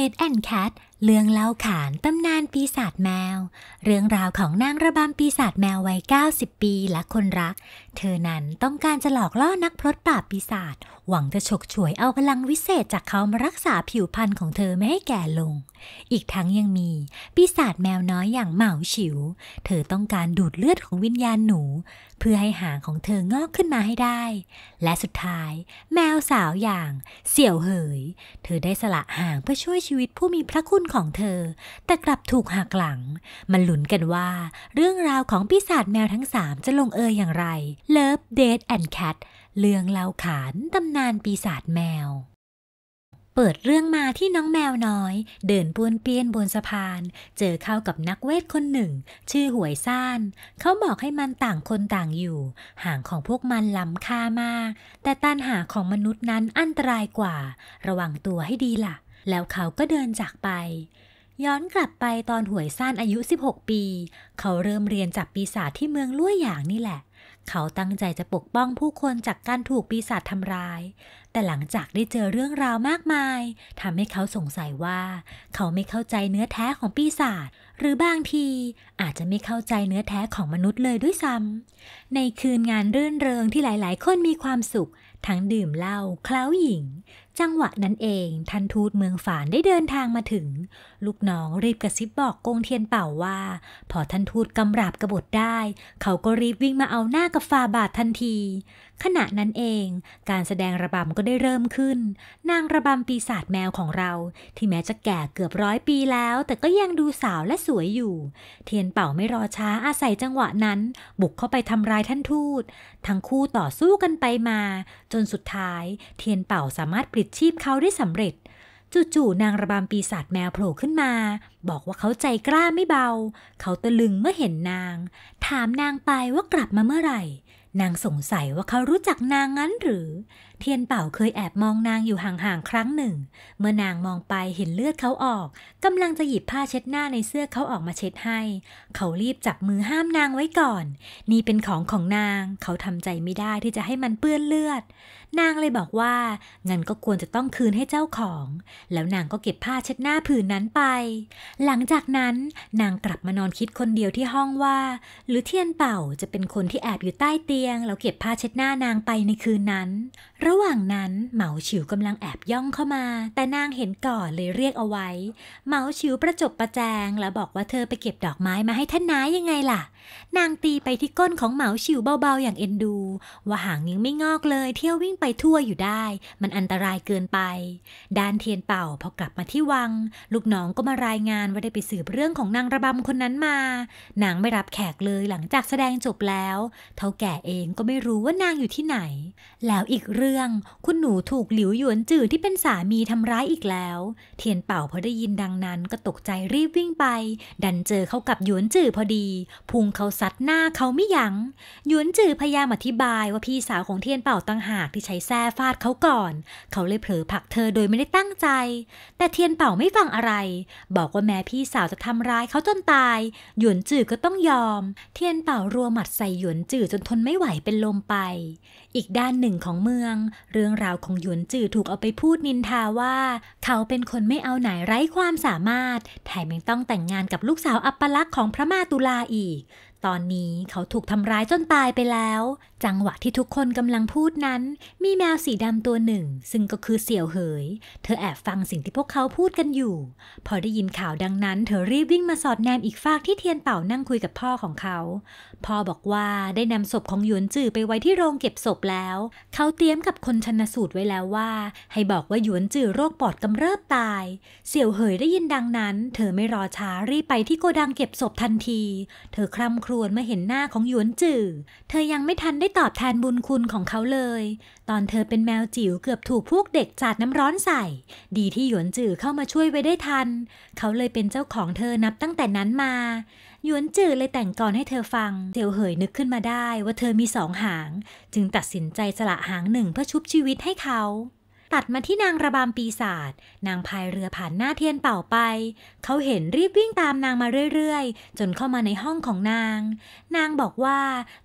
Maid and Cat เรื่องเล่าขานตำนานปีศาจแมว เรื่องราวของนางระบำปีศาจแมววัย 90 ปีและคนรัก เธอนั้นต้องการจะหลอกล่อนักพรตปราบปีศาจหวังจะฉกฉวยเอาพลังวิเศษจากเขามารักษาผิวพรรณของเธอไม่ให้แก่ลง อีกทั้งยังมี ปีศาจแมวน้อยอย่างเหมาฉิว เธอต้องการดูดเลือดของวิญญาณหนู เพื่อให้หางของเธองอกขึ้นมาให้ได้ และสุดท้าย แมวสาวอย่าง เสี่ยวเหยเธอได้สละหางเพื่อช่วยชีวิตผู้มีพระคุณของเธอ แต่กลับถูกหักหลัง มันหลุนกันว่า เรื่องราวของปีศาจแมวทั้งสามจะลงเอยอย่างไร Love, d a t e and Cat เรื่องเล่าขานตำนานปีศาจแมว เปิดเรื่องมาที่น้องแมวน้อย เดินป้วนเปี้ยนบนสะพาน เจอเข้ากับนักเวทคนหนึ่ง ชื่อหวยซ่าน เขาบอกให้มันต่างคนต่างอยู่ห่างของพวกมันล้ำค่ามาก แต่ตันหาของมนุษย์นั้นอันตรายกว่า ระวังตัวให้ดีละ่ะแล้วเขาก็เดินจากไป ย้อนกลับไปตอนหวยสั้นอายุ 16 ปี เขาเริ่มเรียนจากปีศาจที่เมืองลุ่ยหยางนี่แหละ เขาตั้งใจจะปกป้องผู้คนจากการถูกปีศาจทำร้าย แต่หลังจากได้เจอเรื่องราวมากมาย ทำให้เขาสงสัยว่า เขาไม่เข้าใจเนื้อแท้ของปีศาจ หรือบางที อาจจะไม่เข้าใจเนื้อแท้ของมนุษย์เลยด้วยซ้ำในคืนงานรื่นเริงที่หลาย ๆ คนมีความสุข ทั้งดื่มเหล้าเคล้าหญิงจังหวะนั้นเองท่านทูตเมืองฝานได้เดินทางมาถึง ลูกน้องรีบกระซิบบอกกงเทียนเป่าว่า พอท่านทูตกำราบกบทได้ เขาก็รีบวิ่งมาเอาหน้ากับฟาบาททันที ขณะนั้นเองการแสดงระบำก็ได้เริ่มขึ้นนางระบำปีศาจแมวของเรา ที่แม้จะแก่เกือบร้อยปีแล้ว แต่ก็ยังดูสาวและสวยอยู่ เทียนเป่าไม่รอช้าอาศัยจังหวะนั้น บุกเข้าไปทำร้ายท่านทูตทั้งคู่ต่อสู้กันไปมา จนสุดท้าย เทียนเป่าสามารถเปลี่ยิดชีพเขาได้สำเร็จ จู่ๆนางระบำปีศาจแมวโผล่ขึ้นมา บอกว่าเขาใจกล้าไม่เบา เขาตะลึงเมื่อเห็นนาง ถามนางไปว่ากลับมาเมื่อไหร่ นางสงสัยว่าเขารู้จักนางงั้นหรือเทียนเป่าเคยแอบมองนางอยู่ห่างๆครั้งหนึ่ง เมื่อนางมองไปเห็นเลือดเขาออก กำลังจะหยิบผ้าเช็ดหน้าในเสื้อเขาออกมาเช็ดให้ เขารีบจับมือห้ามนางไว้ก่อน นี่เป็นของของนาง เขาทำใจไม่ได้ที่จะให้มันเปื้อนเลือด นางเลยบอกว่างั้นก็ควรจะต้องคืนให้เจ้าของ แล้วนางก็เก็บผ้าเช็ดหน้าผืนนั้นไป หลังจากนั้นนางกลับมานอนคิดคนเดียวที่ห้องว่า หรือเทียนเป่าจะเป็นคนที่แอบอยู่ใต้เตียงแล้วเก็บผ้าเช็ดหน้านางไปในคืนนั้นระหว่างนั้นเหมาฉิวกำลังแอบย่องเข้ามา แต่นางเห็นก่อนเลยเรียกเอาไว้เหมาฉิวประจบประแจงแล้วบอกว่าเธอไปเก็บดอกไม้มาให้ท่านนายังไงล่ะนางตีไปที่ก้นของเหมาชิวเบาๆอย่างเอ็นดู ว่าหางยังไม่งอกเลยเที่ยววิ่งไปทั่วอยู่ได้ มันอันตรายเกินไปดานเทียนเป่าพอกลับมาที่วัง ลูกน้องก็มารายงานว่าได้ไปสืบเรื่องของนางระบำคนนั้นมานางไม่รับแขกเลยหลังจากแสดงจบแล้วเท่าแก่เองก็ไม่รู้ว่านางอยู่ที่ไหน แล้วอีกเรื่องคุณหนูถูกหลิวหยวนจื่อที่เป็นสามีทำร้ายอีกแล้ว เทียนเป่าพอได้ยินดังนั้นก็ตกใจรีบวิ่งไป ดันเจอเข้ากับหยวนจื่อพอดีพุงเเขาซัดหน้าเขาไม่ยัง้งหยวนจือพยายามอธิบายว่าพี่สาวของเทียนเป่าตั้งหากที่ใช้แส้ฟาดเขาก่อน เขาเลยเผลอผลักเธอโดยไม่ได้ตั้งใจ แต่เทียนเป่าไม่ฟังอะไร บอกว่าแม้พี่สาวจะทำร้ายเขาจนตาย หยวนจือก็ต้องยอม เทียนเป่ารัวหมัดใส่หยวนจือจนทนไม่ไหวเป็นลมไป อีกด้านหนึ่งของเมือง เรื่องราวของหยวนจือถูกเอาไปพูดนินทาว่า เขาเป็นคนไม่เอาไหนไร้ความสามารถ แถมยังต้องแต่งงานกับลูกสาวอัปลักษณ์ของพระมาตุลาอีกตอนนี้เขาถูกทำร้ายจนตายไปแล้ว จังหวะที่ทุกคนกำลังพูดนั้น มีแมวสีดำตัวหนึ่งซึ่งก็คือเสี่ยวเหยเธอแอบฟังสิ่งที่พวกเขาพูดกันอยู่ พอได้ยินข่าวดังนั้นเธอรีบวิ่งมาสอดแนมอีกฝากที่เทียนเป่านั่งคุยกับพ่อของเขาพ่อบอกว่าได้นำศพของหยวนจื่อไปไว้ที่โรงเก็บศพแล้ว เขาเตรียมกับคนชนสูตรไว้แล้วว่าให้บอกว่าหยวนจื่อโรคปอดกำเริบตาย เสี่ยวเหยได้ยินดังนั้น เธอไม่รอช้ารีบไปที่โกดังเก็บศพทันที เธอคร่ำครวญมาเห็นหน้าของหยวนจื่อ เธอยังไม่ทันได้ตอบแทนบุญคุณของเขาเลย ตอนเธอเป็นแมวจิ๋วเกือบถูกพวกเด็กจาดน้ำร้อนใส่ ดีที่หยวนจื่อเข้ามาช่วยไว้ได้ทัน เขาเลยเป็นเจ้าของเธอนับตั้งแต่นั้นมา หยวนจื่อเลยแต่งกรให้เธอฟังเตียวเหยนึกขึ้นมาได้ว่าเธอมีสองหาง จึงตัดสินใจสละหางหนึ่งเพื่อชุบชีวิตให้เขาตัดมาที่นางระบำปีศาจ นางพายเรือผ่านหน้าเทียนเป่าไป เขาเห็นรีบวิ่งตามนางมาเรื่อยๆ จนเข้ามาในห้องของนาง นางบอกว่า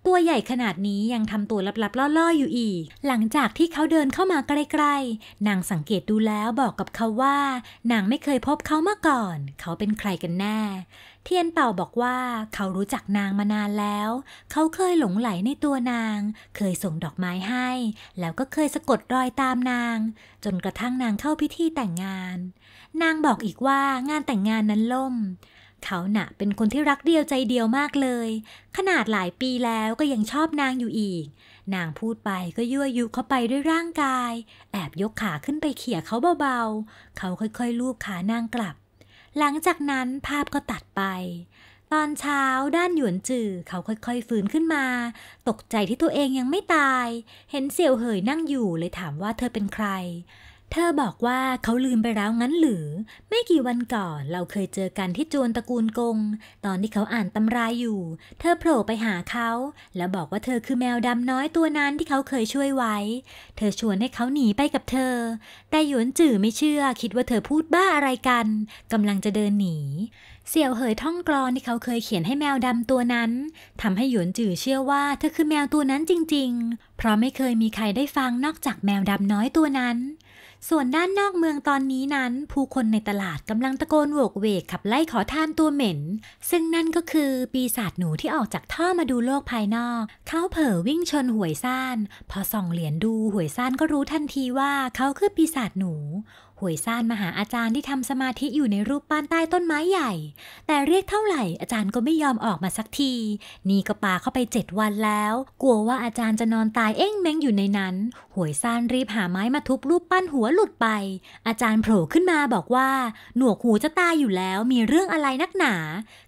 ตัวใหญ่ขนาดนี้ยังทำตัวลับๆล่อๆอยู่อีก หลังจากที่เขาเดินเข้ามาใกล้ๆนางสังเกตดูแล้วบอกกับเขาว่า นางไม่เคยพบเขามาก่อน เขาเป็นใครกันแน่เทียนเป่าบอกว่าเขารู้จักนางมานานแล้ว เขาเคยหลงไหลในตัวนาง เคยส่งดอกไม้ให้ แล้วก็เคยสะกดรอยตามนาง จนกระทั่งนางเข้าพิธีแต่งงาน นางบอกอีกว่างานแต่งงานนั้นล่ม เขาหนะเป็นคนที่รักเดียวใจเดียวมากเลย ขนาดหลายปีแล้วก็ยังชอบนางอยู่อีก นางพูดไปก็ยั่วยุเขาไปด้วยร่างกาย แอบยกขาขึ้นไปเขี่ยเขาเบาๆ เขาค่อยๆลูบขานางกลับหลังจากนั้นภาพก็ตัดไป ตอนเช้าด้านหยวนจือเขาค่อยๆฟื้นขึ้นมา ตกใจที่ตัวเองยังไม่ตาย เห็นเสี่ยวเหยนั่งอยู่เลยถามว่าเธอเป็นใครเธอบอกว่าเขาลืมไปแล้วงั้นหรือ ไม่กี่วันก่อนเราเคยเจอกันที่จวนตระกูลกง ตอนที่เขาอ่านตำรายอยู่ เธอโผล่ไปหาเขาแล้วบอกว่าเธอคือแมวดำน้อยตัวนั้นที่เขาเคยช่วยไว้ เธอชวนให้เขาหนีไปกับเธอ แต่หยวนจื่อไม่เชื่อคิดว่าเธอพูดบ้าอะไรกันกำลังจะเดินหนี เสี่ยวเหยท่องกรอนที่เขาเคยเขียนให้แมวดำตัวนั้นทำให้หยวนจื่อเชื่อว่าเธอคือแมวตัวนั้นจริง ๆ เพราะไม่เคยมีใครได้ฟังนอกจากแมวดำน้อยตัวนั้นส่วนด้านนอกเมืองตอนนี้นั้น ผู้คนในตลาดกำลังตะโกนโวกเวกขับไล่ขอทานตัวเหม็น ซึ่งนั่นก็คือปีศาจหนูที่ออกจากท่อมาดูโลกภายนอก เขาเผลอวิ่งชนหวยซ่าน พอส่องเหรียญดู หวยซ่านก็รู้ทันทีว่า เขาคือปีศาจหนูหวยซ่านมาหาอาจารย์ที่ทำสมาธิอยู่ในรูปปั้นใต้ต้นไม้ใหญ่ แต่เรียกเท่าไหร่อาจารย์ก็ไม่ยอมออกมาสักที นี่ก็ปาเข้าไปเจ็ดวันแล้ว กลัวว่าอาจารย์จะนอนตายเอ้งเม้งอยู่ในนั้น หวยซ่านรีบหาไม้มาทุบรูปปั้นหัวหลุดไป อาจารย์โผล่ขึ้นมาบอกว่า หนวกหูจะตายอยู่แล้วมีเรื่องอะไรนักหนา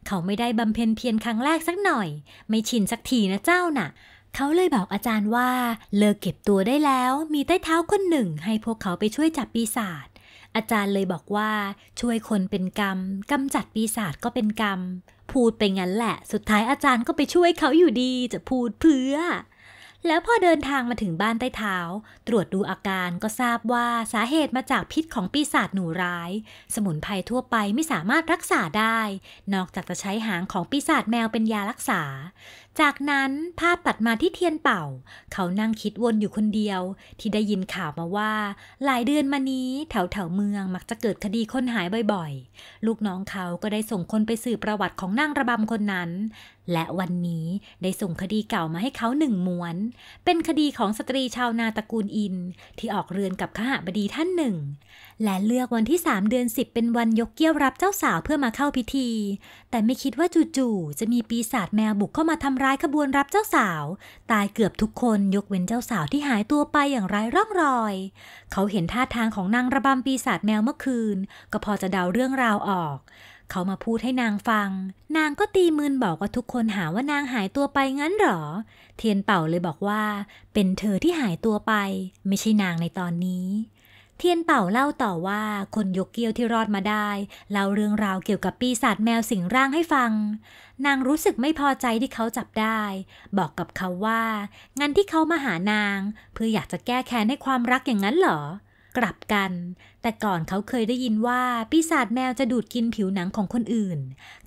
เขาไม่ได้บำเพ็ญเพียรครั้งแรกสักหน่อย ไม่ชินสักทีนะเจ้าน่ะ เขาเลยบอกอาจารย์ว่า เลิกเก็บตัวได้แล้ว มีใต้เท้าคนหนึ่งให้พวกเขาไปช่วยจับปีศาจอาจารย์เลยบอกว่า ช่วยคนเป็นกรรม กำจัดปีศาจก็เป็นกรรม พูดไปงั้นแหละ สุดท้ายอาจารย์ก็ไปช่วยเขาอยู่ดี จะพูดเพื่อแล้วพอเดินทางมาถึงบ้านใต้เท้า ตรวจดูอาการก็ทราบว่าสาเหตุมาจากพิษของปีศาจหนูร้าย สมุนไพรทั่วไปไม่สามารถรักษาได้ นอกจากจะใช้หางของปีศาจแมวเป็นยารักษา จากนั้นภาพตัดมาที่เทียนเป่า เขานั่งคิดวนอยู่คนเดียว ที่ได้ยินข่าวมาว่า หลายเดือนมานี้ แถวแถวเมือง มักจะเกิดคดีคนหายบ่อยๆ ลูกน้องเขาก็ได้ส่งคนไปสืบประวัติของนางระบำคนนั้นและวันนี้ได้ส่งคดีเก่ามาให้เขาหนึ่งม้วน เป็นคดีของสตรีชาวนาตระกูลอินที่ออกเรือนกับข้าบดีท่านหนึ่งและเลือกวันที่ 3 เดือน 10 เป็นวันยกเกี้ยวรับเจ้าสาวเพื่อมาเข้าพิธี แต่ไม่คิดว่าจู่ๆจะมีปีศาจแมวบุกเข้ามาทำร้ายขบวนรับเจ้าสาว ตายเกือบทุกคนยกเว้นเจ้าสาวที่หายตัวไปอย่างไร้ร่องรอย เขาเห็นท่าทางของนางระบำปีศาจแมวเมื่อคืน ก็พอจะเดาเรื่องราวออก เขามาพูดให้นางฟัง นางก็ตีมืนบอกว่าทุกคนหาว่านางหายตัวไปงั้นหรอ เทียนเป่าเลยบอกว่า เป็นเธอที่หายตัวไป ไม่ใช่นางในตอนนี้เทียนเป่าเล่าต่อว่าคนยกเกี้ยวที่รอดมาได้ เล่าเรื่องราวเกี่ยวกับปีศาจแมวสิงร่างให้ฟัง นางรู้สึกไม่พอใจที่เขาจับได้ บอกกับเขาว่า งั้นที่เขามาหานาง เพื่ออยากจะแก้แค้นให้ความรักอย่างนั้นเหรอกลับกัน แต่ก่อนเขาเคยได้ยินว่า ปีศาจแมวจะดูดกินผิวหนังของคนอื่น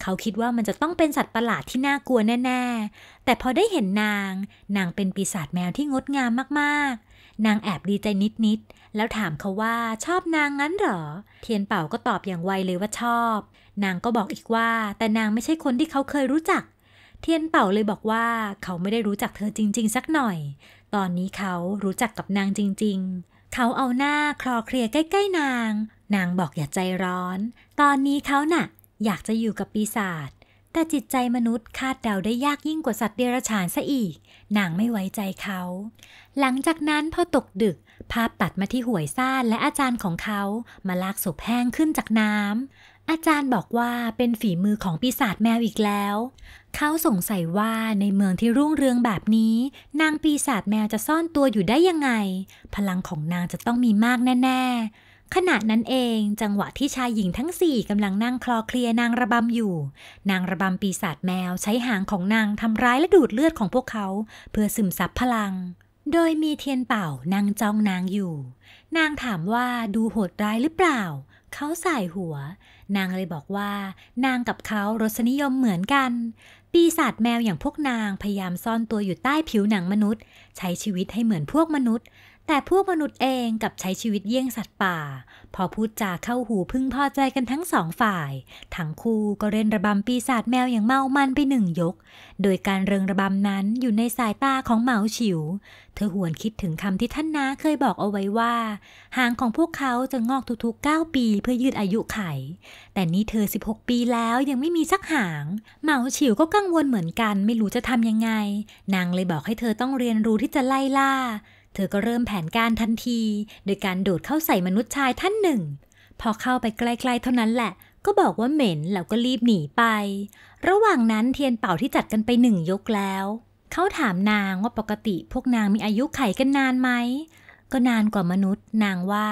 เขาคิดว่ามันจะต้องเป็นสัตว์ประหลาดที่น่ากลัวแน่ ๆ แต่พอได้เห็นนาง นางเป็นปีศาจแมวที่งดงามมากๆ นางแอบดีใจนิดๆแล้วถามเขาว่าชอบนางงั้นเหรอ เทียนเป่าก็ตอบอย่างไวเลยว่าชอบ นางก็บอกอีกว่า แต่นางไม่ใช่คนที่เขาเคยรู้จัก เทียนเป่าเลยบอกว่าเขาไม่ได้รู้จักเธอจริง ๆ สักหน่อย ตอนนี้เขารู้จักกับนางจริง ๆ เขาเอาหน้าคลอเคลียใกล้ๆนาง นางบอกอย่าใจร้อน ตอนนี้เขาน่ะ อยากจะอยู่กับปีศาจ แต่จิตใจมนุษย์คาดเดาได้ยากยิ่งกว่าสัตว์เดรัจฉานซะอีก นางไม่ไว้ใจเขา หลังจากนั้นพอตกดึกภาพตัดมาที่ห่วยซ่านและอาจารย์ของเขา มาลากศพแห้งขึ้นจากน้ำ อาจารย์บอกว่าเป็นฝีมือของปีศาจแมวอีกแล้ว เขาสงสัยว่าในเมืองที่รุ่งเรืองแบบนี้ นางปีศาจแมวจะซ่อนตัวอยู่ได้ยังไง พลังของนางจะต้องมีมากแน่ ๆขณะนั้นเอง จังหวะที่ชายหญิงทั้งสี่กำลังนั่งคลอเคลียนางระบำอยู่ นางระบำปีศาจแมวใช้หางของนางทำร้ายและดูดเลือดของพวกเขา เพื่อซึมซับพลังโดยมีเทียนเป่านั่งจ้องนางอยู่ นางถามว่าดูโหดร้ายหรือเปล่า เขาสายหัว นางเลยบอกว่านางกับเขารสนิยมเหมือนกัน ปีศาจแมวอย่างพวกนาง พยายามซ่อนตัวอยู่ใต้ผิวหนังมนุษย์ ใช้ชีวิตให้เหมือนพวกมนุษย์แต่พวกมนุษย์เองกับใช้ชีวิตเยี่ยงสัตว์ป่า พอพูดจาเข้าหูพึงพอใจกันทั้งสองฝ่าย ทั้งคู่ก็เล่นระบำปีศาจแมวอย่างเมามันไปหนึ่งยก โดยการเริงระบำนั้นอยู่ในสายตาของเหมาฉิว เธอหวนคิดถึงคำที่ท่านน้าเคยบอกเอาไว้ว่า หางของพวกเขาจะงอกทุกๆ 9 ปีเพื่อยืดอายุไข แต่นี้เธอ 16 ปีแล้วยังไม่มีสักหาง เหมาฉิวก็กังวลเหมือนกัน ไม่รู้จะทำยังไง นางเลยบอกให้เธอต้องเรียนรู้ที่จะไล่ล่าเธอก็เริ่มแผนการทันที โดยการโดดเข้าใส่มนุษย์ชายท่านหนึ่ง พอเข้าไปใกล้ ๆเท่านั้นแหละ ก็บอกว่าเหม็นแล้วก็รีบหนีไป ระหว่างนั้นเทียนเป่าที่จัดกันไปหนึ่งยกแล้ว เขาถามนางว่าปกติพวกนางมีอายุไขกันนานไหม ก็นานกว่ามนุษย์ นางว่า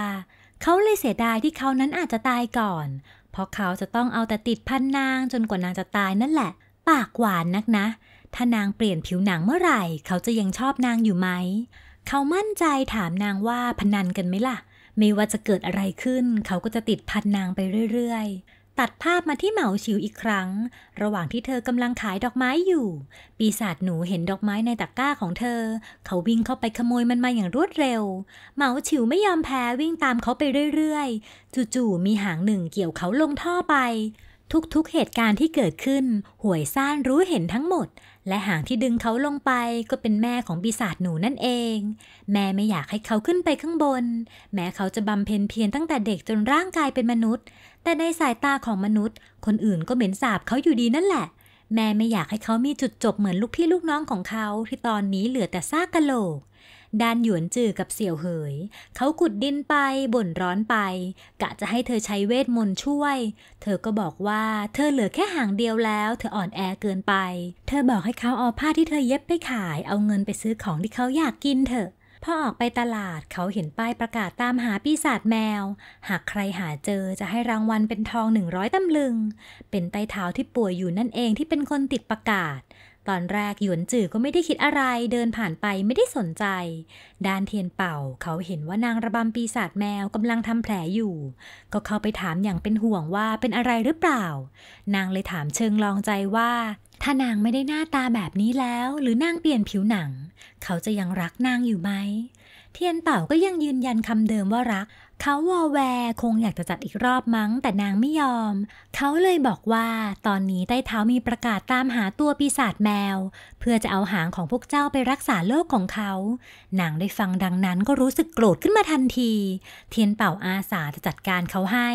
เขาเลยเสียดายที่เขานั้นอาจจะตายก่อน เพราะเขาจะต้องเอาแต่ติดพันนางจนกว่านางจะตายนั่นแหละ ปากหวานนักนะ ถ้านางเปลี่ยนผิวหนังเมื่อไหร่ เขาจะยังชอบนางอยู่ไหมเขามั่นใจถามนางว่าพนันกันไหมล่ะ ไม่ว่าจะเกิดอะไรขึ้น เขาก็จะติดพันนางไปเรื่อยๆ ตัดภาพมาที่เหมาฉิวอีกครั้ง ระหว่างที่เธอกำลังขายดอกไม้อยู่ ปีศาจหนูเห็นดอกไม้ในตะกก้าของเธอ เขาวิ่งเข้าไปขโมยมันมาอย่างรวดเร็ว เหมาฉิวไม่ยอมแพ้วิ่งตามเขาไปเรื่อยๆจู่ๆมีหางหนึ่งเกี่ยวเขาลงท่อไปทุกๆ เหตุการณ์ที่เกิดขึ้นหวยซ่านรู้เห็นทั้งหมด และหางที่ดึงเขาลงไปก็เป็นแม่ของปีศาจหนูนั่นเอง แม่ไม่อยากให้เขาขึ้นไปข้างบน แม้เขาจะบำเพ็ญเพียรตั้งแต่เด็กจนร่างกายเป็นมนุษย์ แต่ในสายตาของมนุษย์ คนอื่นก็เหม็นสาบเขาอยู่ดีนั่นแหละ แม่ไม่อยากให้เขามีจุด จบเหมือนลูกพี่ลูกน้องของเขา ที่ตอนนี้เหลือแต่ซากกะโหลกดานหยวนจือกับเสี่ยวเหย เขากุดดินไปบ่นร้อนไป กะจะให้เธอใช้เวทมนต์ช่วย เธอก็บอกว่าเธอเหลือแค่หางเดียวแล้ว เธออ่อนแอเกินไป เธอบอกให้เขาเอาผ้าที่เธอเย็บไปขาย เอาเงินไปซื้อของที่เขาอยากกินเถอะ พอออกไปตลาดเขาเห็นป้ายประกาศตามหาปีศาจแมว หากใครหาเจอจะให้รางวัลเป็นทองหนึ่งร้อยตำลึง เป็นไตเท้าที่ป่วยอยู่นั่นเองที่เป็นคนติดประกาศตอนแรกหยวนจื่อก็ไม่ได้คิดอะไรเดินผ่านไปไม่ได้สนใจ ด้านเทียนเป่า เขาเห็นว่านางระบำปีศาจแมวกำลังทำแผลอยู่ ก็เข้าไปถามอย่างเป็นห่วงว่าเป็นอะไรหรือเปล่า นางเลยถามเชิงลองใจว่า ถ้านางไม่ได้หน้าตาแบบนี้แล้วหรือนางเปลี่ยนผิวหนัง เขาจะยังรักนางอยู่ไหม เทียนเป่าก็ยังยืนยันคำเดิมว่ารักเขาวอแวร์คงอยากจะจัดอีกรอบมั้ง แต่นางไม่ยอม เขาเลยบอกว่าตอนนี้ใต้เท้ามีประกาศตามหาตัวปีศาจแมว เพื่อจะเอาหางของพวกเจ้าไปรักษาโลกของเขา นางได้ฟังดังนั้นก็รู้สึกโกรธขึ้นมาทันที เทียนเป่าอาสาจะจัดการเขาให้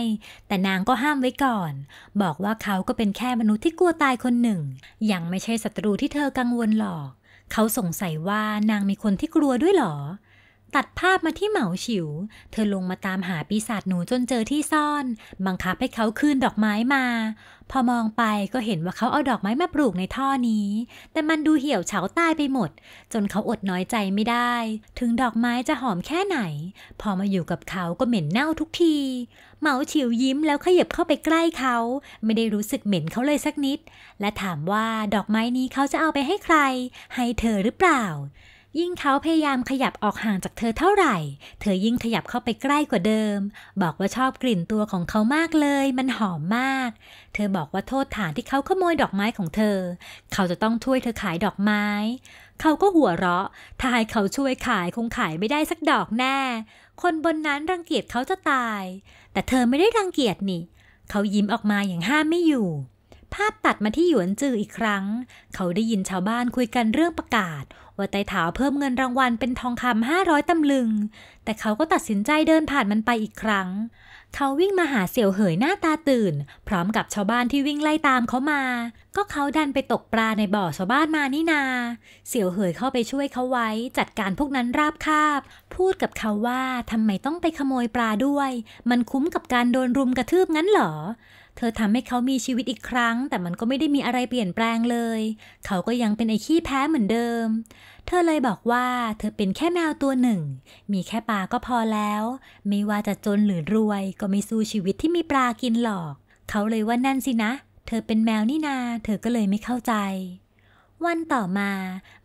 แต่นางก็ห้ามไว้ก่อน บอกว่าเขาก็เป็นแค่มนุษย์ที่กลัวตายคนหนึ่ง ยังไม่ใช่ศัตรูที่เธอกังวลหรอก เขาสงสัยว่านางมีคนที่กลัวด้วยหรอตัดภาพมาที่เหมาฉิว เธอลงมาตามหาปีศาจหนูจนเจอที่ซ่อน บังคับให้เขาคืนดอกไม้มา พอมองไปก็เห็นว่าเขาเอาดอกไม้มาปลูกในท่อนี้ แต่มันดูเหี่ยวเฉาตายไปหมด จนเขาอดน้อยใจไม่ได้ ถึงดอกไม้จะหอมแค่ไหน พอมาอยู่กับเขาก็เหม็นเน่าทุกที เหมาฉิวยิ้มแล้วขยับเข้าไปใกล้เขา ไม่ได้รู้สึกเหม็นเขาเลยสักนิด และถามว่าดอกไม้นี้เขาจะเอาไปให้ใคร ให้เธอหรือเปล่ายิ่งเขาพยายามขยับออกห่างจากเธอเท่าไหร่ เธอยิ่งขยับเข้าไปใกล้กว่าเดิม บอกว่าชอบกลิ่นตัวของเขามากเลย มันหอมมาก เธอบอกว่าโทษฐานที่เขาขโมยดอกไม้ของเธอ เขาจะต้องช่วยเธอขายดอกไม้ เขาก็หัวเราะถ้าให้เขาช่วยขายคงขายไม่ได้สักดอกแน่ คนบนนั้นรังเกียจเขาจะตาย แต่เธอไม่ได้รังเกียจนี่ เขายิ้มออกมาอย่างห้ามไม่อยู่ ภาพตัดมาที่หยวนจืออีกครั้ง เขาได้ยินชาวบ้านคุยกันเรื่องประกาศว่าไต่ถาวเพิ่มเงินรางวัลเป็นทองคำ500ตำลึง แต่เขาก็ตัดสินใจเดินผ่านมันไปอีกครั้ง เขาวิ่งมาหาเสี่ยวเหยหน้าตาตื่น พร้อมกับชาวบ้านที่วิ่งไล่ตามเขามา ก็เขาดันไปตกปลาในบ่อชาวบ้านมานี่นา เสี่ยวเหยเข้าไปช่วยเขาไว้ จัดการพวกนั้นราบคาบ พูดกับเขาว่าทำไมต้องไปขโมยปลาด้วย มันคุ้มกับการโดนรุมกระทืบงั้นเหรอเธอทำให้เขามีชีวิตอีกครั้ง แต่มันก็ไม่ได้มีอะไรเปลี่ยนแปลงเลย เขาก็ยังเป็นไอ้ขี้แพ้เหมือนเดิม เธอเลยบอกว่าเธอเป็นแค่แมวตัวหนึ่ง มีแค่ปลาก็พอแล้ว ไม่ว่าจะจนหรือรวย ก็ไม่สู้ชีวิตที่มีปลากินหรอก เขาเลยว่านั่นสินะ เธอเป็นแมวนี่นา เธอก็เลยไม่เข้าใจวันต่อมา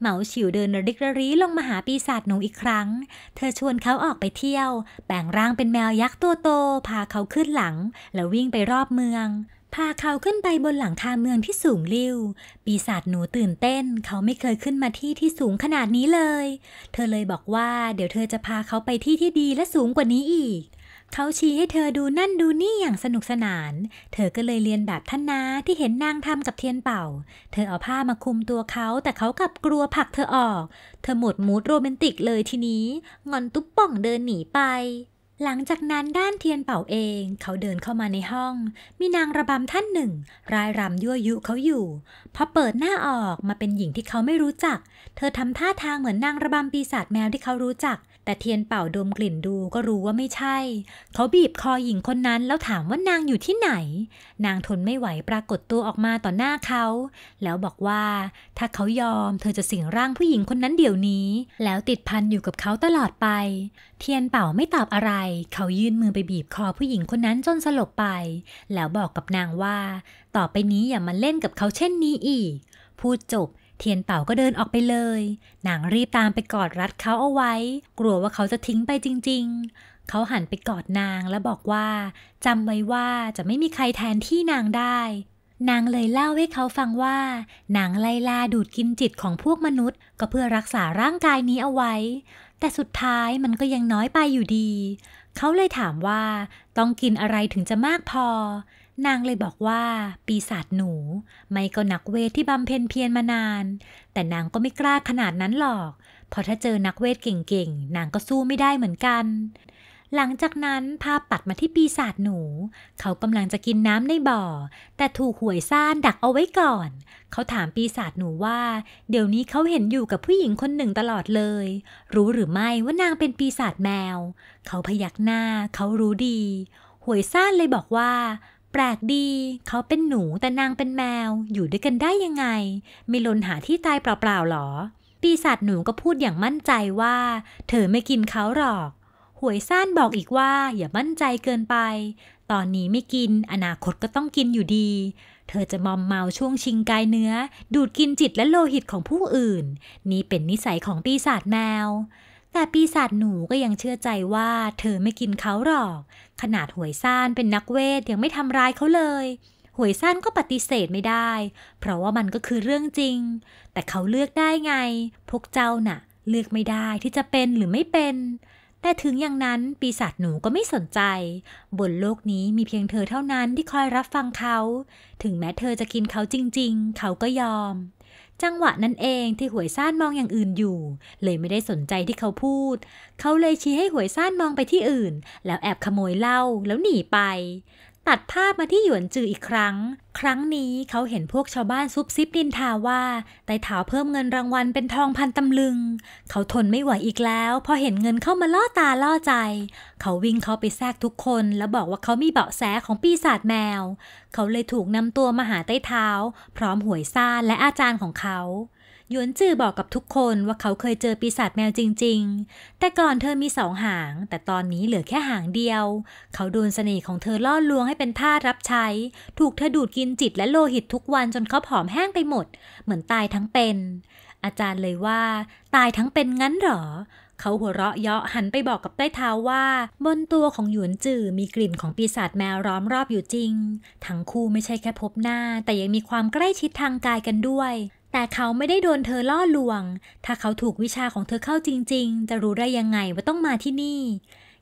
เหมาฉิวเดินระริกระรีลงมาหาปีศาจหนุ่มอีกครั้ง เธอชวนเขาออกไปเที่ยว แปลงร่างเป็นแมวยักษ์ตัวโต พาเขาขึ้นหลัง แล้ววิ่งไปรอบเมือง พาเขาขึ้นไปบนหลังคาเมืองที่สูงลิ่วปีศาจหนูตื่นเต้นเขาไม่เคยขึ้นมาที่ที่สูงขนาดนี้เลย เธอเลยบอกว่าเดี๋ยวเธอจะพาเขาไปที่ที่ดีและสูงกว่านี้อีกเขาชี้ให้เธอดูนั่นดูนี่อย่างสนุกสนาน เธอก็เลยเรียนแบบท่านนาที่เห็นนางทำกับเทียนเป่า เธอเอาผ้ามาคุมตัวเขา แต่เขากลับกลัวผักเธอออก เธอหมดมูดโรแมนติกเลยทีนี้ งอนตุ๊บป่องเดินหนีไป หลังจากนั้นด้านเทียนเป่าเอง เขาเดินเข้ามาในห้อง มีนางระบำท่านหนึ่งรายรำยั่วยุเขาอยู่ พอเปิดหน้าออกมาเป็นหญิงที่เขาไม่รู้จัก เธอทำท่าทางเหมือนนางระบำปีศาจแมวที่เขารู้จักแต่เทียนเป่าดมกลิ่นดูก็รู้ว่าไม่ใช่ เขาบีบคอหญิงคนนั้นแล้วถามว่านางอยู่ที่ไหน นางทนไม่ไหวปรากฏตัวออกมาต่อหน้าเขา แล้วบอกว่า ถ้าเขายอมเธอจะสิงร่างผู้หญิงคนนั้นเดี๋ยวนี้ แล้วติดพันอยู่กับเขาตลอดไป เทียนเป่าไม่ตอบอะไร เขายื่นมือไปบีบคอผู้หญิงคนนั้นจนสลบไป แล้วบอกกับนางว่า ต่อไปนี้อย่ามาเล่นกับเขาเช่นนี้อีกพูดจบเทียนเป่าก็เดินออกไปเลย นางรีบตามไปกอดรัดเขาเอาไว้ กลัวว่าเขาจะทิ้งไปจริง ๆ เขาหันไปกอดนางและบอกว่าจำไว้ว่าจะไม่มีใครแทนที่นางได้ นางเลยเล่าให้เขาฟังว่านางไล่ล่าดูดกินจิตของพวกมนุษย์ ก็เพื่อรักษาร่างกายนี้เอาไว้ แต่สุดท้ายมันก็ยังน้อยไปอยู่ดี เขาเลยถามว่า ต้องกินอะไรถึงจะมากพอนางเลยบอกว่าปีศาจหนู ไม่ก็นักเวทที่บำเพ็ญเพียรมานาน แต่นางก็ไม่กล้าขนาดนั้นหรอกเพราะถ้าเจอนักเวทเก่งๆนางก็สู้ไม่ได้เหมือนกัน หลังจากนั้นภาพปัดมาที่ปีศาจหนู เขากำลังจะกินน้ำในบ่อแต่ถูกหวยซ่านดักเอาไว้ก่อนเขาถามปีศาจหนูว่า เดี๋ยวนี้เขาเห็นอยู่กับผู้หญิงคนหนึ่งตลอดเลย รู้หรือไม่ว่านางเป็นปีศาจแมวเขาพยักหน้าเขารู้ดีหวยซ่านเลยบอกว่าแปลกดี เขาเป็นหนูแต่นางเป็นแมว อยู่ด้วยกันได้ยังไง ไม่ลนหาที่ตายเปล่าๆหรอ ปีศาจหนูก็พูดอย่างมั่นใจว่า เธอไม่กินเขาหรอก หวยซ่านบอกอีกว่าอย่ามั่นใจเกินไป ตอนนี้ไม่กินอนาคตก็ต้องกินอยู่ดี เธอจะมอมเมาช่วงชิงกายเนื้อ ดูดกินจิตและโลหิตของผู้อื่น นี่เป็นนิสัยของปีศาจแมวแต่ปีศาจหนูก็ยังเชื่อใจว่า เธอไม่กินเขาหรอก ขนาดหวยซ่านเป็นนักเวทยังไม่ทำร้ายเขาเลยหวยซ่านก็ปฏิเสธไม่ได้ เพราะว่ามันก็คือเรื่องจริง แต่เขาเลือกได้ไง พวกเจ้าน่ะเลือกไม่ได้ที่จะเป็นหรือไม่เป็น แต่ถึงอย่างนั้นปีศาจหนูก็ไม่สนใจ บนโลกนี้มีเพียงเธอเท่านั้นที่คอยรับฟังเขา ถึงแม้เธอจะกินเขาจริงๆ เขาก็ยอมจังหวะนั้นเองที่หวยซ่านมองอย่างอื่นอยู่ เลยไม่ได้สนใจที่เขาพูด เขาเลยชี้ให้หวยซ่านมองไปที่อื่น แล้วแอบขโมยเหล้าแล้วหนีไปตัดภาพมาที่หยวนจืออีกครั้ง ครั้งนี้เขาเห็นพวกชาวบ้านซุบซิบดินทาว่าไต่ถาวเพิ่มเงินรางวัลเป็นทองพันตำลึง เขาทนไม่ไหวอีกแล้ว พอเห็นเงินเข้ามาล่อตาล่อใจ เขาวิ่งเข้าไปแทรกทุกคนแล้วบอกว่าเขามีเบาะแสของปีศาจแมว เขาเลยถูกนำตัวมาหาไต่เท้า พร้อมหวยซ่าและอาจารย์ของเขาหยวนจื่อบอกกับทุกคนว่าเขาเคยเจอปีศาจแมวจริง ๆ แต่ก่อนเธอมีสองหาง แต่ตอนนี้เหลือแค่หางเดียว เขาโดนเสน่ห์ของเธอล่อลวงให้เป็นท่ารับใช้ ถูกเธอดูดกินจิตและโลหิตทุกวันจนเขาผอมแห้งไปหมด เหมือนตายทั้งเป็น อาจารย์เลยว่า ตายทั้งเป็นงั้นหรอ เขาหัวเราะเยาะหันไปบอกกับใต้เท้าว่าบนตัวของหยวนจื่อมีกลิ่นของปีศาจแมวร้อมรอบอยู่จริง ทั้งคู่ไม่ใช่แค่พบหน้า แต่ยังมีความใกล้ชิดทางกายกันด้วยแต่เขาไม่ได้โดนเธอล่อลวง ถ้าเขาถูกวิชาของเธอเข้าจริงๆ จะรู้ได้ยังไงว่าต้องมาที่นี่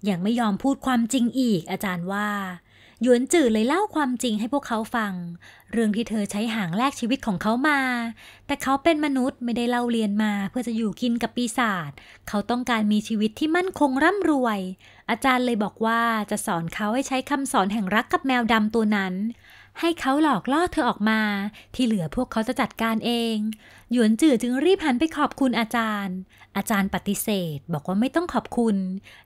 ยังไม่ยอมพูดความจริงอีก อาจารย์ว่า หยวนจื่อเลยเล่าความจริงให้พวกเขาฟัง เรื่องที่เธอใช้หางแลกชีวิตของเขามา แต่เขาเป็นมนุษย์ไม่ได้เล่าเรียนมา เพื่อจะอยู่กินกับปีศาจ เขาต้องการมีชีวิตที่มั่นคงร่ำรวย อาจารย์เลยบอกว่าจะสอนเขาให้ใช้คำสอนแห่งรักกับแมวดำตัวนั้นให้เขาหลอกล่อเธอออกมา ที่เหลือพวกเขาจะจัดการเอง หยวนจื่อจึงรีบหันไปขอบคุณอาจารย์ อาจารย์ปฏิเสธบอกว่าไม่ต้องขอบคุณ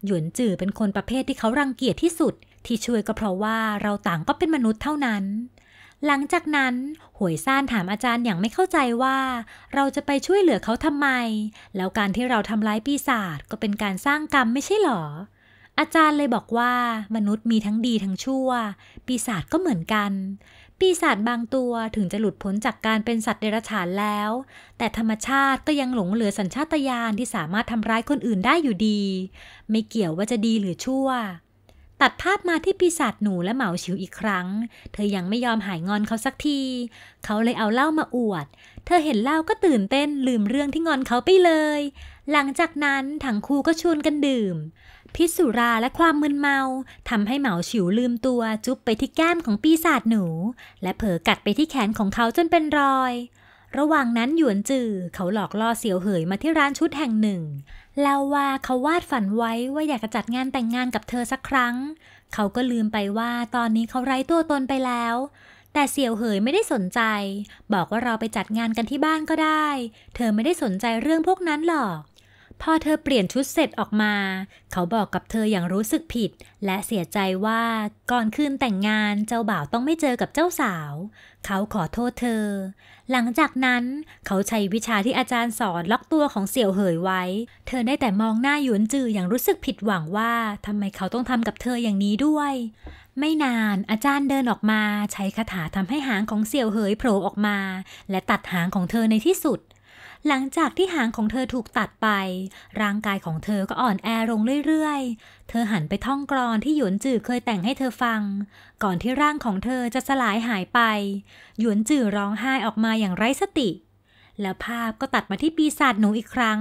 หยวนจื่อเป็นคนประเภทที่เขารังเกียจที่สุด ที่ช่วยก็เพราะว่าเราต่างก็เป็นมนุษย์เท่านั้น หลังจากนั้นหวยซ่านถามอาจารย์อย่างไม่เข้าใจว่า เราจะไปช่วยเหลือเขาทำไม แล้วการที่เราทำร้ายปีศาจก็เป็นการสร้างกรรมไม่ใช่หรออาจารย์เลยบอกว่ามนุษย์มีทั้งดีทั้งชั่ว ปีศาจก็เหมือนกัน ปีศาจบางตัวถึงจะหลุดพ้นจากการเป็นสัตว์เดรัจฉานแล้ว แต่ธรรมชาติก็ยังหลงเหลือสัญชาตญาณที่สามารถทำร้ายคนอื่นได้อยู่ดี ไม่เกี่ยวว่าจะดีหรือชั่ว ตัดภาพมาที่ปีศาจหนูและเหมาชิวอีกครั้ง เธอยังไม่ยอมหายงอนเขาสักทีเขาเลยเอาเหล้ามาอวด เธอเห็นเหล้าก็ตื่นเต้นลืมเรื่องที่งอนเขาไปเลย หลังจากนั้นทั้งคู่ก็ชวนกันดื่มพิษสุราและความมึนเมาทำให้เหมาฉิวลืมตัวจุ๊บไปที่แก้มของปีศาจหนู และเผลอกัดไปที่แขนของเขาจนเป็นรอย ระหว่างนั้นหยวนจือเขาหลอกล่อเสียวเหยมาที่ร้านชุดแห่งหนึ่งเล่าว่าเขาวาดฝันไว้ว่าอยากจะจัดงานแต่งงานกับเธอสักครั้ง เขาก็ลืมไปว่าตอนนี้เขาไร้ตัวตนไปแล้ว แต่เสี่ยวเหยไม่ได้สนใจ บอกว่าเราไปจัดงานกันที่บ้านก็ได้ เธอไม่ได้สนใจเรื่องพวกนั้นหรอกพอเธอเปลี่ยนชุดเสร็จออกมา เขาบอกกับเธออย่างรู้สึกผิด และเสียใจว่าก่อนคืนแต่งงานเจ้าบ่าวต้องไม่เจอกับเจ้าสาว เขาขอโทษเธอ หลังจากนั้น เขาใช้วิชาที่อาจารย์สอนล็อกตัวของเสี่ยวเหยไว้ เธอได้แต่มองหน้าหยวนจืออย่างรู้สึกผิดหวังว่าทำไมเขาต้องทำกับเธออย่างนี้ด้วย ไม่นานอาจารย์เดินออกมาใช้คาถาทำให้หางของเสี่ยวเหยโผล่ออกมา และตัดหางของเธอในที่สุดหลังจากที่หางของเธอถูกตัดไป ร่างกายของเธอก็อ่อนแอลงเรื่อยๆ เธอหันไปท่องกรอนที่หยวนจื่อเคยแต่งให้เธอฟัง ก่อนที่ร่างของเธอจะสลายหายไป หยวนจื่อร้องไห้ออกมาอย่างไร้สติ แล้วภาพก็ตัดมาที่ปีศาจหนูอีกครั้ง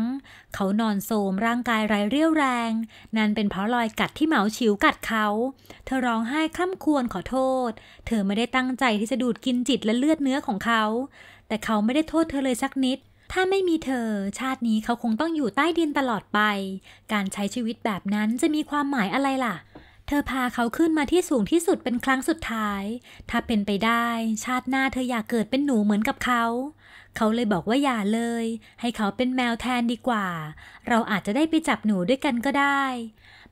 เขานอนโซมร่างกายไร้เรี่ยวแรง นั่นเป็นเพราะรอยกัดที่เหมาฉิวกัดเขา เธอร้องไห้คร่ำควรขอโทษ เธอไม่ได้ตั้งใจที่จะดูดกินจิตและเลือดเนื้อของเขา แต่เขาไม่ได้โทษเธอเลยสักนิดถ้าไม่มีเธอ ชาตินี้เขาคงต้องอยู่ใต้ดินตลอดไป การใช้ชีวิตแบบนั้นจะมีความหมายอะไรล่ะ เธอพาเขาขึ้นมาที่สูงที่สุดเป็นครั้งสุดท้าย ถ้าเป็นไปได้ชาติหน้าเธออยากเกิดเป็นหนูเหมือนกับเขา เขาเลยบอกว่าอย่าเลย ให้เขาเป็นแมวแทนดีกว่า เราอาจจะได้ไปจับหนูด้วยกันก็ได้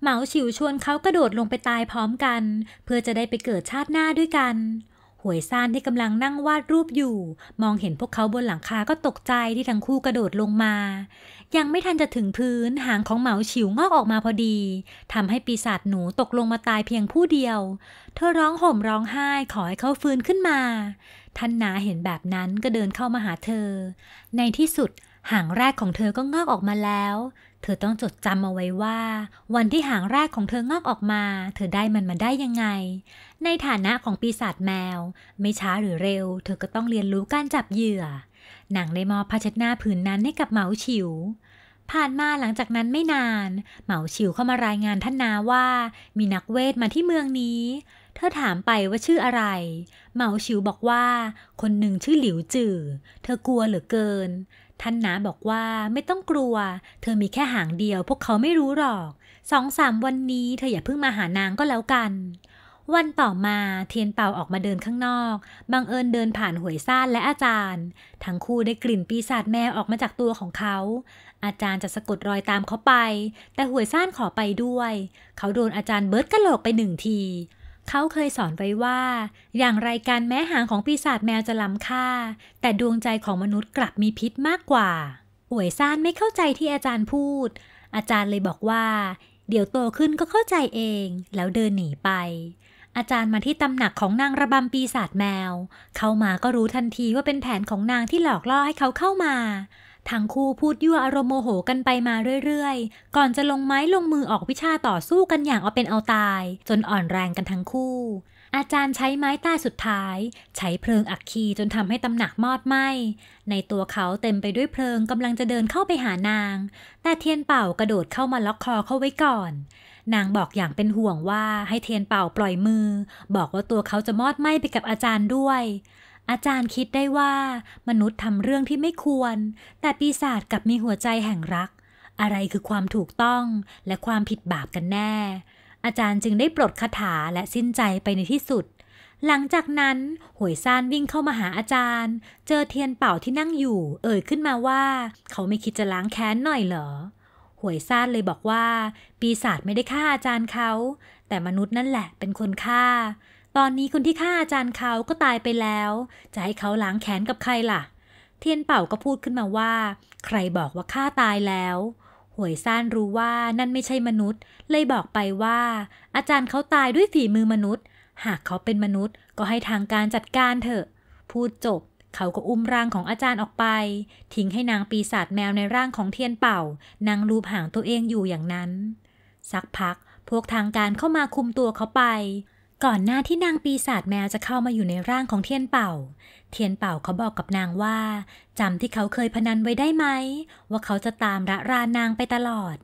เหมาฉิวชวนเขากระโดดลงไปตายพร้อมกัน เพื่อจะได้ไปเกิดชาติหน้าด้วยกันวยซ่านที่กำลังนั่งวาดรูปอยู่ มองเห็นพวกเขาบนหลังคาก็ตกใจที่ทั้งคู่กระโดดลงมา ยังไม่ทันจะถึงพื้นหางของเหมาฉิวงอกออกมาพอดีทำให้ปีศาจหนูตกลงมาตายเพียงผู้เดียว เธอร้องห่มร้องไห้ขอให้เขาฟื้นขึ้นมาท่านนาเห็นแบบนั้นก็เดินเข้ามาหาเธอ ในที่สุดหางแรกของเธอก็งอกออกมาแล้วเธอต้องจดจำเอาไว้ว่า วันที่หางแรกของเธองอกออกมา เธอได้มันมาได้ยังไง ในฐานะของปีศาจแมว ไม่ช้าหรือเร็ว เธอก็ต้องเรียนรู้การจับเหยื่อ หนังได้มอบผ้าเช็ดหน้าผืนนั้นให้กับเหมาฉิว ผ่านมาหลังจากนั้นไม่นานเหมาฉิวเข้ามารายงานท่านนาว่า มีนักเวทมาที่เมืองนี้ เธอถามไปว่าชื่ออะไร เหมาฉิวบอกว่าคนหนึ่งชื่อหลิวจื่อ เธอกลัวเหลือเกินท่านนาบอกว่าไม่ต้องกลัว เธอมีแค่หางเดียว พวกเขาไม่รู้หรอกสองสามวันนี้เธออย่าเพิ่งมาหานางก็แล้วกัน วันต่อมาเทียนเป่าออกมาเดินข้างนอก บังเอิญเดินผ่านหวยซ่านและอาจารย์ ทั้งคู่ได้กลิ่นปีศาจแมวออกมาจากตัวของเขา อาจารย์จะสะกดรอยตามเขาไป แต่หวยซ่านขอไปด้วย เขาโดนอาจารย์เบิร์ดกระโหลกไปหนึ่งทีเขาเคยสอนไว้ว่า อย่างไรการแม้หางของปีศาจแมวจะล้ำค่า แต่ดวงใจของมนุษย์กลับมีพิษมากกว่าป่วยซานไม่เข้าใจที่อาจารย์พูด อาจารย์เลยบอกว่า เดี๋ยวโตขึ้นก็เข้าใจเอง แล้วเดินหนีไป อาจารย์มาที่ตำหนักของนางระบำปีศาจแมว เข้ามาก็รู้ทันทีว่าเป็นแผนของนางที่หลอกล่อให้เขาเข้ามาทั้งคู่พูดยั่วอารมณ์โมโหกันไปมาเรื่อยๆ ก่อนจะลงไม้ลงมือออกวิชาต่อสู้กันอย่างเอาเป็นเอาตาย จนอ่อนแรงกันทั้งคู่ อาจารย์ใช้ไม้ตาสุดท้าย ใช้เพลิงอักคีจนทำให้ตำหนักมอดไหมในตัวเขาเต็มไปด้วยเพลิงกำลังจะเดินเข้าไปหานาง แต่เทียนเป่ากระโดดเข้ามาล็อกคอเขาไว้ก่อน นางบอกอย่างเป็นห่วงว่าให้เทียนเป่าปล่อยมือ บอกว่าตัวเขาจะมอดไหม้ไปกับอาจารย์ด้วยอาจารย์คิดได้ว่ามนุษย์ทำเรื่องที่ไม่ควร แต่ปีศาจกับมีหัวใจแห่งรัก อะไรคือความถูกต้อง และความผิดบาปกันแน่ อาจารย์จึงได้ปลดคาถาและสิ้นใจไปในที่สุด หลังจากนั้นหวยซานวิ่งเข้ามาหาอาจารย์ เจอเทียนเป่าที่นั่งอยู่เอ่ยขึ้นมาว่า เขาไม่คิดจะล้างแค้นหน่อยเหรอหวยซานเลยบอกว่า ปีศาจไม่ได้ฆ่าอาจารย์เขา แต่มนุษย์นั่นแหละเป็นคนฆ่าตอนนี้คนที่ฆ่าอาจารย์เขาก็ตายไปแล้ว จะให้เขาล้างแขนกับใครล่ะ เทียนเป่าก็พูดขึ้นมาว่า ใครบอกว่าฆ่าตายแล้ว หวยซ่านรู้ว่านั่นไม่ใช่มนุษย์ เลยบอกไปว่า อาจารย์เขาตายด้วยฝีมือมนุษย์ หากเขาเป็นมนุษย์ก็ให้ทางการจัดการเถอะ พูดจบ เขาก็อุ้มร่างของอาจารย์ออกไป ทิ้งให้นางปีศาจแมวในร่างของเทียนเป่านางรูปหางตัวเองอยู่อย่างนั้น สักพักพวกทางการเข้ามาคุมตัวเขาไปก่อนหน้าที่นางปีศาจแมวจะเข้ามาอยู่ในร่างของเทียนเป่า เทียนเป่าเขาบอกกับนางว่า จำที่เขาเคยพนันไว้ได้ไหม ว่าเขาจะตามระรานางไปตลอด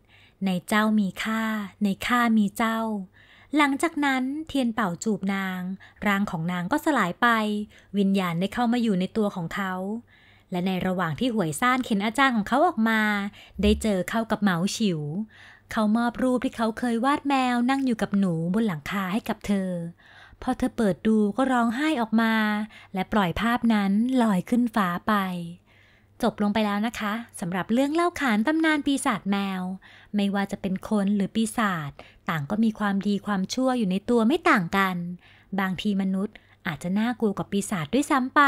ในเจ้ามีค่า ในข้ามีเจ้า หลังจากนั้นเทียนเป่าจูบนางร่างของนางก็สลายไป วิญญาณได้เข้ามาอยู่ในตัวของเขา และในระหว่างที่หวยซ่านเข็นอาจารย์ของเขาออกมา ได้เจอเข้ากับเหมาฉิวเขามอบรูปที่เขาเคยวาดแมว นั่งอยู่กับหนูบนหลังคาให้กับเธอ พอเธอเปิดดูก็ร้องไห้ออกมา และปล่อยภาพนั้น ลอยขึ้นฟ้าไป จบลงไปแล้วนะคะสำหรับเรื่องเล่าขานตำนานปีศาจแมว ไม่ว่าจะเป็นคน หรือปีศาจต่างก็มีความดีความชั่วอยู่ในตัวไม่ต่างกัน บางทีมนุษย์ อาจจะน่ากลัวกว่าปีศาจด้วยซ้ำไป